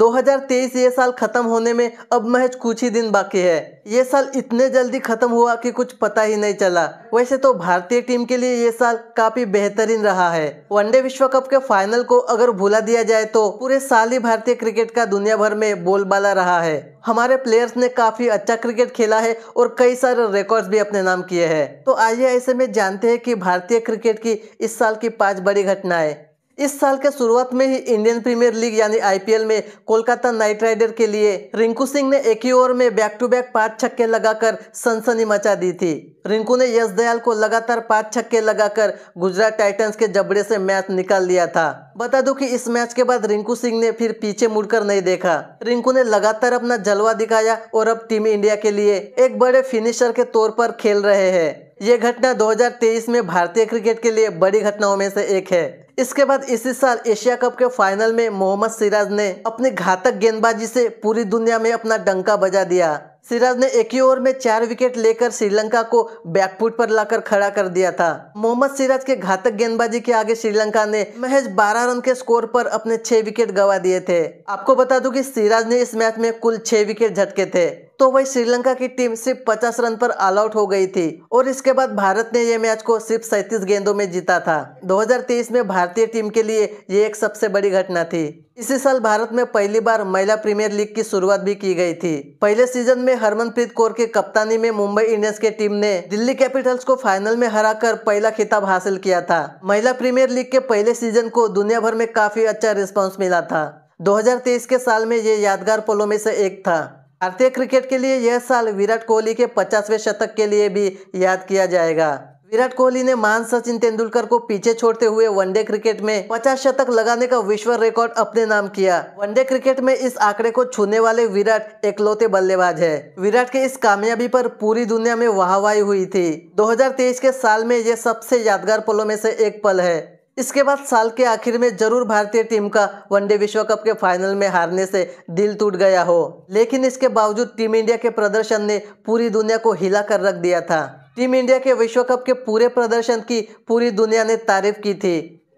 2023 ये साल ख़त्म होने में अब महज कुछ ही दिन बाकी है ये साल इतने जल्दी ख़त्म हुआ कि कुछ पता ही नहीं चला वैसे तो भारतीय टीम के लिए ये साल काफ़ी बेहतरीन रहा है वनडे विश्व कप के फाइनल को अगर भुला दिया जाए तो पूरे साल ही भारतीय क्रिकेट का दुनिया भर में बोलबाला रहा है हमारे प्लेयर्स ने काफ़ी अच्छा क्रिकेट खेला है और कई सारे रिकॉर्ड भी अपने नाम किए हैं तो आइए ऐसे में जानते हैं कि भारतीय क्रिकेट की इस साल की पाँच बड़ी घटनाएं इस साल के शुरुआत में ही इंडियन प्रीमियर लीग यानी आईपीएल में कोलकाता नाइट राइडर के लिए रिंकू सिंह ने एक ही ओवर में बैक टू बैक पांच छक्के लगाकर सनसनी मचा दी थी रिंकू ने यश दयाल को लगातार पांच छक्के लगाकर गुजरात टाइटंस के जबड़े से मैच निकाल लिया था बता दूं कि इस मैच के बाद रिंकू सिंह ने फिर पीछे मुड़कर नहीं देखा रिंकू ने लगातार अपना जलवा दिखाया और अब टीम इंडिया के लिए एक बड़े फिनिशर के तौर पर खेल रहे हैं ये घटना 2023 में भारतीय क्रिकेट के लिए बड़ी घटनाओं में से एक है इसके बाद इसी साल एशिया कप के फाइनल में मोहम्मद सिराज ने अपनी घातक गेंदबाजी से पूरी दुनिया में अपना डंका बजा दिया सिराज ने एक ही ओवर में चार विकेट लेकर श्रीलंका को बैकफुट पर लाकर खड़ा कर दिया था मोहम्मद सिराज के घातक गेंदबाजी के आगे श्रीलंका ने महज 12 रन के स्कोर पर अपने छह विकेट गवा दिए थे आपको बता दूं कि सिराज ने इस मैच में कुल छह विकेट झटके थे तो वही श्रीलंका की टीम सिर्फ पचास रन पर ऑल आउट हो गई थी और इसके बाद भारत ने यह मैच को सिर्फ सैंतीस गेंदों में जीता था 2023 में भारतीय टीम के लिए ये एक सबसे बड़ी घटना थी इसी साल भारत में पहली बार महिला प्रीमियर लीग की शुरुआत भी की गई थी पहले सीजन में हरमनप्रीत कौर की कप्तानी में मुंबई इंडियंस की टीम ने दिल्ली कैपिटल्स को फाइनल में हराकर पहला खिताब हासिल किया था महिला प्रीमियर लीग के पहले सीजन को दुनिया भर में काफी अच्छा रिस्पॉन्स मिला था 2023 के साल में ये यादगार पलों में से एक था भारतीय क्रिकेट के लिए यह साल विराट कोहली के पचासवें शतक के लिए भी याद किया जाएगा विराट कोहली ने मान सचिन तेंदुलकर को पीछे छोड़ते हुए वनडे क्रिकेट में 50 शतक लगाने का विश्व रिकॉर्ड अपने नाम किया वनडे क्रिकेट में इस आंकड़े को छूने वाले विराट एकलौते बल्लेबाज है विराट के इस कामयाबी पर पूरी दुनिया में वाहवाही हुई थी 2023 के साल में यह सबसे यादगार पलों में से एक पल है इसके बाद साल के आखिर में जरूर भारतीय टीम का वनडे विश्व कप के फाइनल में हारने से दिल टूट गया हो लेकिन इसके बावजूद टीम इंडिया के प्रदर्शन ने पूरी दुनिया को हिला कर रख दिया था टीम इंडिया के विश्व कप के पूरे प्रदर्शन की पूरी दुनिया ने तारीफ की थी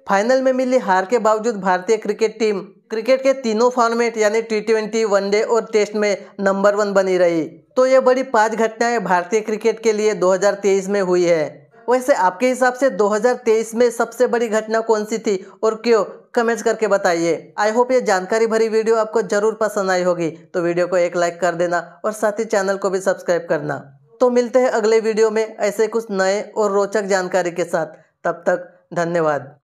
फाइनल में मिली हार के बावजूद भारतीय क्रिकेट टीम क्रिकेट के तीनों फॉर्मेट यानी टी ट्वेंटी वनडे और टेस्ट में नंबर वन बनी रही तो ये बड़ी पांच घटनाएं भारतीय क्रिकेट के लिए 2023 में हुई है वैसे आपके हिसाब से 2023 में सबसे बड़ी घटना कौन सी थी और क्यों कमेंट्स करके बताइए आई होप ये जानकारी भरी वीडियो आपको जरूर पसंद आई होगी तो वीडियो को एक लाइक कर देना और साथ ही चैनल को भी सब्सक्राइब करना तो मिलते हैं अगले वीडियो में ऐसे कुछ नए और रोचक जानकारी के साथ तब तक धन्यवाद